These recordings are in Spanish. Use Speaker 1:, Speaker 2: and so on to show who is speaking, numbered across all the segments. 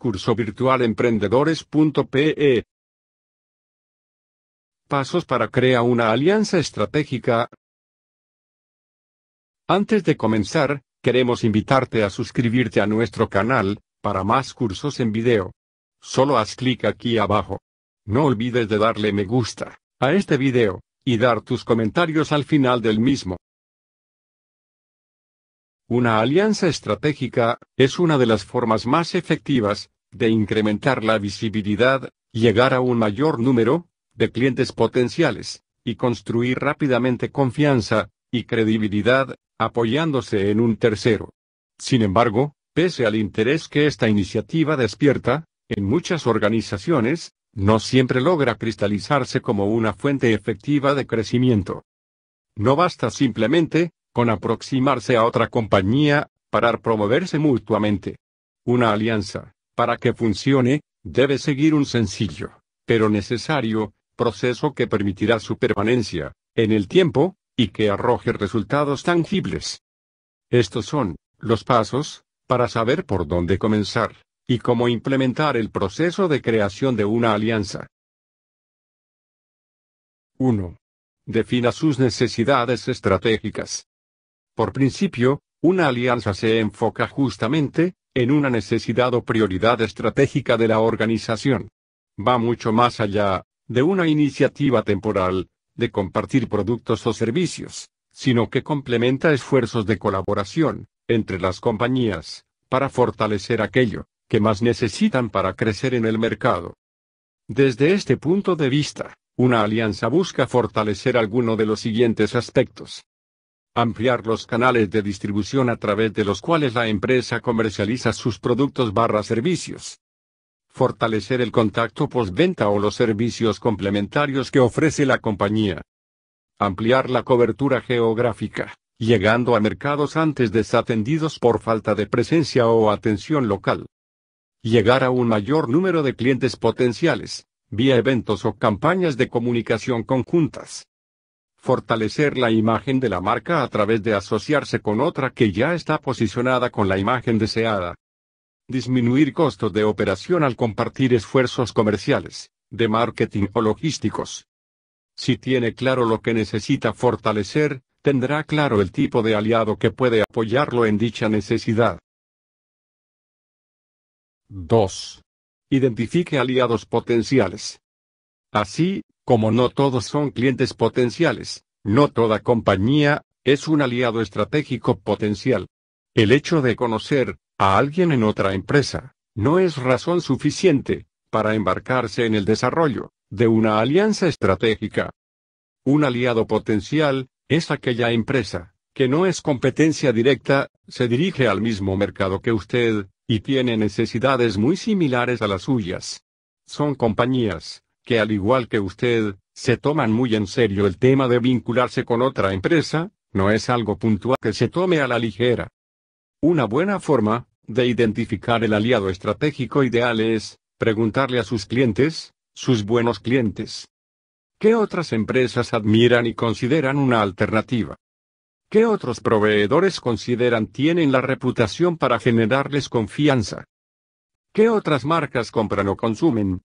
Speaker 1: cursovirtualemprendedores.pe Pasos para crear una alianza estratégica. Antes de comenzar, queremos invitarte a suscribirte a nuestro canal, para más cursos en video. Solo haz clic aquí abajo. No olvides de darle me gusta a este video, y dar tus comentarios al final del mismo. Una alianza estratégica es una de las formas más efectivas de incrementar la visibilidad, llegar a un mayor número de clientes potenciales y construir rápidamente confianza y credibilidad apoyándose en un tercero. Sin embargo, pese al interés que esta iniciativa despierta, en muchas organizaciones, no siempre logra cristalizarse como una fuente efectiva de crecimiento. No basta simplemente con aproximarse a otra compañía, para promoverse mutuamente. Una alianza, para que funcione, debe seguir un sencillo, pero necesario, proceso que permitirá su permanencia, en el tiempo, y que arroje resultados tangibles. Estos son, los pasos, para saber por dónde comenzar, y cómo implementar el proceso de creación de una alianza. 1. Defina sus necesidades estratégicas. Por principio, una alianza se enfoca justamente, en una necesidad o prioridad estratégica de la organización. Va mucho más allá, de una iniciativa temporal, de compartir productos o servicios, sino que complementa esfuerzos de colaboración, entre las compañías, para fortalecer aquello, que más necesitan para crecer en el mercado. Desde este punto de vista, una alianza busca fortalecer alguno de los siguientes aspectos ampliar los canales de distribución a través de los cuales la empresa comercializa sus productos barra servicios. Fortalecer el contacto postventa o los servicios complementarios que ofrece la compañía. Ampliar la cobertura geográfica, llegando a mercados antes desatendidos por falta de presencia o atención local. Llegar a un mayor número de clientes potenciales, vía eventos o campañas de comunicación conjuntas fortalecer la imagen de la marca a través de asociarse con otra que ya está posicionada con la imagen deseada. Disminuir costos de operación al compartir esfuerzos comerciales, de marketing o logísticos. Si tiene claro lo que necesita fortalecer, tendrá claro el tipo de aliado que puede apoyarlo en dicha necesidad. 2. Identifique aliados potenciales. Así, como no todos son clientes potenciales, no toda compañía es un aliado estratégico potencial. El hecho de conocer a alguien en otra empresa no es razón suficiente para embarcarse en el desarrollo de una alianza estratégica. Un aliado potencial es aquella empresa que no es competencia directa, se dirige al mismo mercado que usted, y tiene necesidades muy similares a las suyas. Son compañías que al igual que usted, se toman muy en serio el tema de vincularse con otra empresa, no es algo puntual que se tome a la ligera. Una buena forma, de identificar el aliado estratégico ideal es, preguntarle a sus clientes, sus buenos clientes. ¿Qué otras empresas admiran y consideran una alternativa? ¿Qué otros proveedores consideran tienen la reputación para generarles confianza? ¿Qué otras marcas compran o consumen?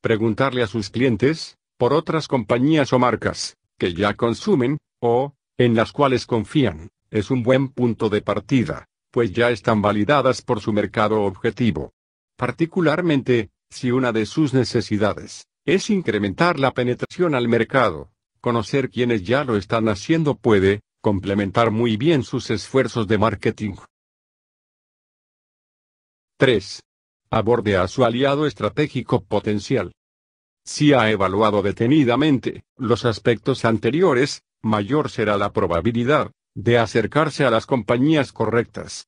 Speaker 1: preguntarle a sus clientes, por otras compañías o marcas, que ya consumen, o, en las cuales confían, es un buen punto de partida, pues ya están validadas por su mercado objetivo. Particularmente, si una de sus necesidades es incrementar la penetración al mercado, conocer quienes ya lo están haciendo puede, complementar muy bien sus esfuerzos de marketing. 3 aborde a su aliado estratégico potencial. Si ha evaluado detenidamente los aspectos anteriores, mayor será la probabilidad de acercarse a las compañías correctas.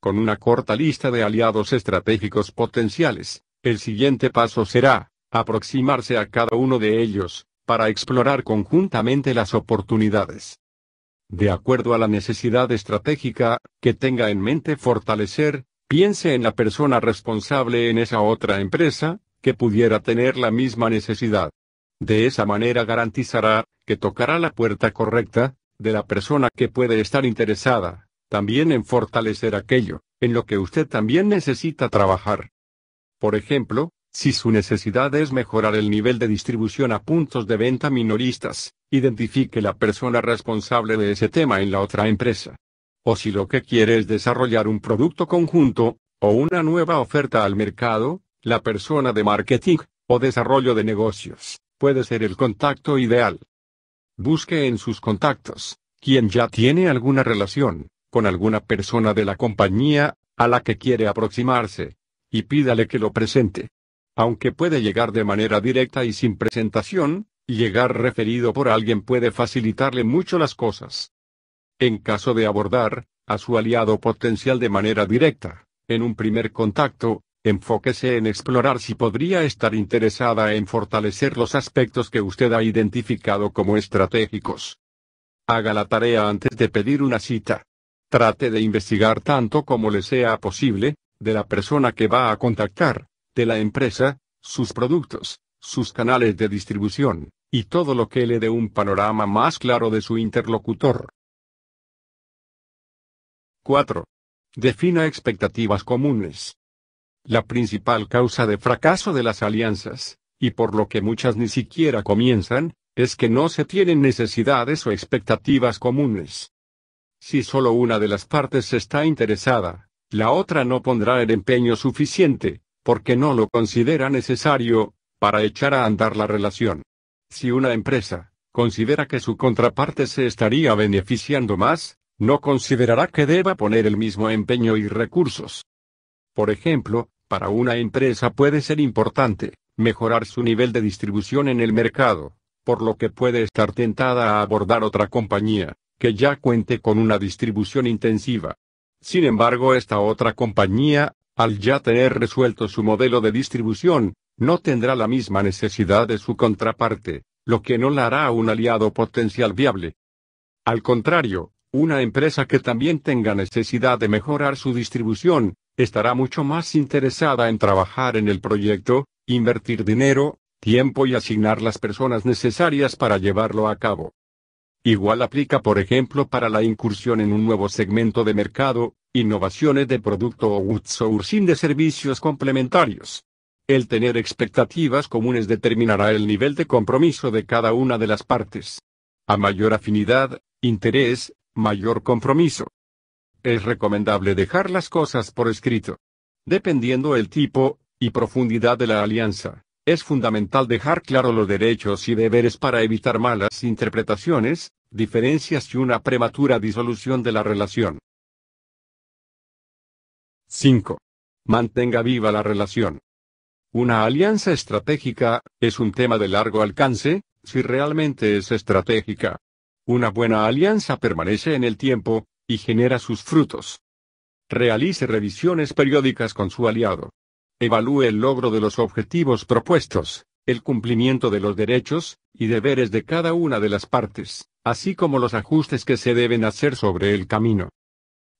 Speaker 1: Con una corta lista de aliados estratégicos potenciales, el siguiente paso será aproximarse a cada uno de ellos, para explorar conjuntamente las oportunidades. De acuerdo a la necesidad estratégica que tenga en mente fortalecer, Piense en la persona responsable en esa otra empresa, que pudiera tener la misma necesidad. De esa manera garantizará, que tocará la puerta correcta, de la persona que puede estar interesada, también en fortalecer aquello, en lo que usted también necesita trabajar. Por ejemplo, si su necesidad es mejorar el nivel de distribución a puntos de venta minoristas, identifique la persona responsable de ese tema en la otra empresa. O si lo que quiere es desarrollar un producto conjunto, o una nueva oferta al mercado, la persona de marketing, o desarrollo de negocios, puede ser el contacto ideal. Busque en sus contactos, quien ya tiene alguna relación, con alguna persona de la compañía, a la que quiere aproximarse, y pídale que lo presente. Aunque puede llegar de manera directa y sin presentación, llegar referido por alguien puede facilitarle mucho las cosas en caso de abordar, a su aliado potencial de manera directa, en un primer contacto, enfóquese en explorar si podría estar interesada en fortalecer los aspectos que usted ha identificado como estratégicos. Haga la tarea antes de pedir una cita. Trate de investigar tanto como le sea posible, de la persona que va a contactar, de la empresa, sus productos, sus canales de distribución, y todo lo que le dé un panorama más claro de su interlocutor. 4. Defina expectativas comunes. La principal causa de fracaso de las alianzas, y por lo que muchas ni siquiera comienzan, es que no se tienen necesidades o expectativas comunes. Si solo una de las partes está interesada, la otra no pondrá el empeño suficiente, porque no lo considera necesario, para echar a andar la relación. Si una empresa, considera que su contraparte se estaría beneficiando más, no considerará que deba poner el mismo empeño y recursos. Por ejemplo, para una empresa puede ser importante mejorar su nivel de distribución en el mercado, por lo que puede estar tentada a abordar otra compañía, que ya cuente con una distribución intensiva. Sin embargo, esta otra compañía, al ya tener resuelto su modelo de distribución, no tendrá la misma necesidad de su contraparte, lo que no la hará un aliado potencial viable. Al contrario, una empresa que también tenga necesidad de mejorar su distribución, estará mucho más interesada en trabajar en el proyecto, invertir dinero, tiempo y asignar las personas necesarias para llevarlo a cabo. Igual aplica por ejemplo para la incursión en un nuevo segmento de mercado, innovaciones de producto o outsourcing de servicios complementarios. El tener expectativas comunes determinará el nivel de compromiso de cada una de las partes. A mayor afinidad, interés, mayor compromiso. Es recomendable dejar las cosas por escrito. Dependiendo el tipo y profundidad de la alianza, es fundamental dejar claro los derechos y deberes para evitar malas interpretaciones, diferencias y una prematura disolución de la relación. 5. Mantenga viva la relación. Una alianza estratégica es un tema de largo alcance, si realmente es estratégica, una buena alianza permanece en el tiempo, y genera sus frutos. Realice revisiones periódicas con su aliado. Evalúe el logro de los objetivos propuestos, el cumplimiento de los derechos y deberes de cada una de las partes, así como los ajustes que se deben hacer sobre el camino.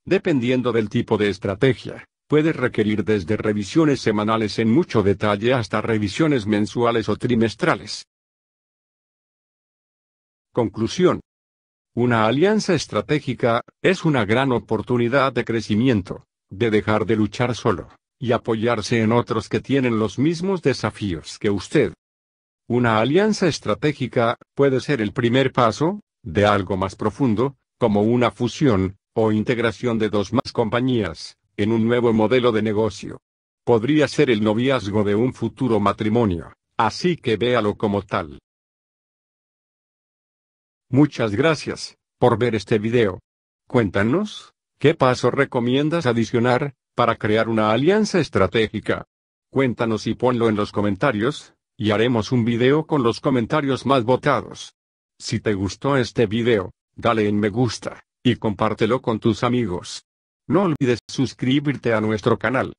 Speaker 1: Dependiendo del tipo de estrategia, puede requerir desde revisiones semanales en mucho detalle hasta revisiones mensuales o trimestrales. Conclusión. Una alianza estratégica, es una gran oportunidad de crecimiento, de dejar de luchar solo, y apoyarse en otros que tienen los mismos desafíos que usted. Una alianza estratégica, puede ser el primer paso, de algo más profundo, como una fusión, o integración de dos más compañías, en un nuevo modelo de negocio. Podría ser el noviazgo de un futuro matrimonio, así que véalo como tal. Muchas gracias por ver este video. Cuéntanos, ¿qué paso recomiendas adicionar para crear una alianza estratégica? Cuéntanos y ponlo en los comentarios, y haremos un video con los comentarios más votados. Si te gustó este video, dale en me gusta, y compártelo con tus amigos. No olvides suscribirte a nuestro canal.